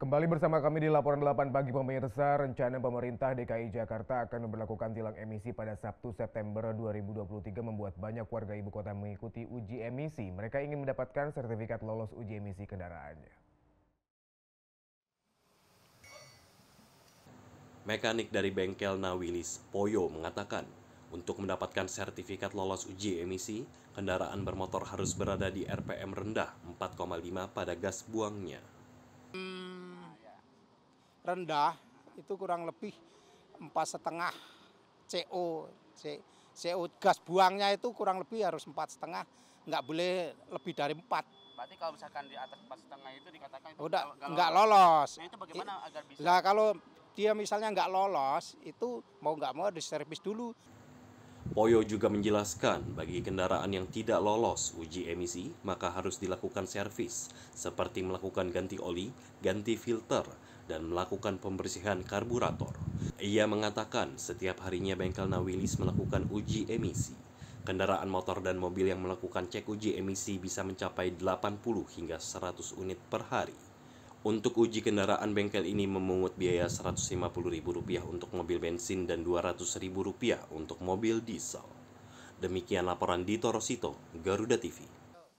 Kembali bersama kami di laporan 8 pagi pemirsa, rencana pemerintah DKI Jakarta akan memperlakukan tilang emisi pada Sabtu September 2023 membuat banyak warga ibu kota mengikuti uji emisi. Mereka ingin mendapatkan sertifikat lolos uji emisi kendaraannya. Mekanik dari bengkel Nawilis, Poyo, mengatakan untuk mendapatkan sertifikat lolos uji emisi, kendaraan bermotor harus berada di RPM rendah 4,5 pada gas buangnya rendah itu kurang lebih empat setengah CO CO gas buangnya itu kurang lebih harus empat setengah nggak boleh lebih dari empat Berarti kalau misalkan di atas empat setengah itu dikatakan itu Udah, nggak, lolos. lolos. Nah itu bagaimana agar bisa? Nah kalau dia misalnya nggak lolos itu mau nggak mau diservis dulu. Poyo juga menjelaskan, bagi kendaraan yang tidak lolos uji emisi, maka harus dilakukan servis, seperti melakukan ganti oli, ganti filter, dan melakukan pembersihan karburator. Ia mengatakan, setiap harinya bengkel Nawilis melakukan uji emisi. Kendaraan motor dan mobil yang melakukan cek uji emisi bisa mencapai 80 hingga 100 unit per hari. Untuk uji kendaraan bengkel ini memungut biaya Rp150.000 untuk mobil bensin dan Rp200.000 untuk mobil diesel. Demikian laporan Dito Rosito, Garuda TV.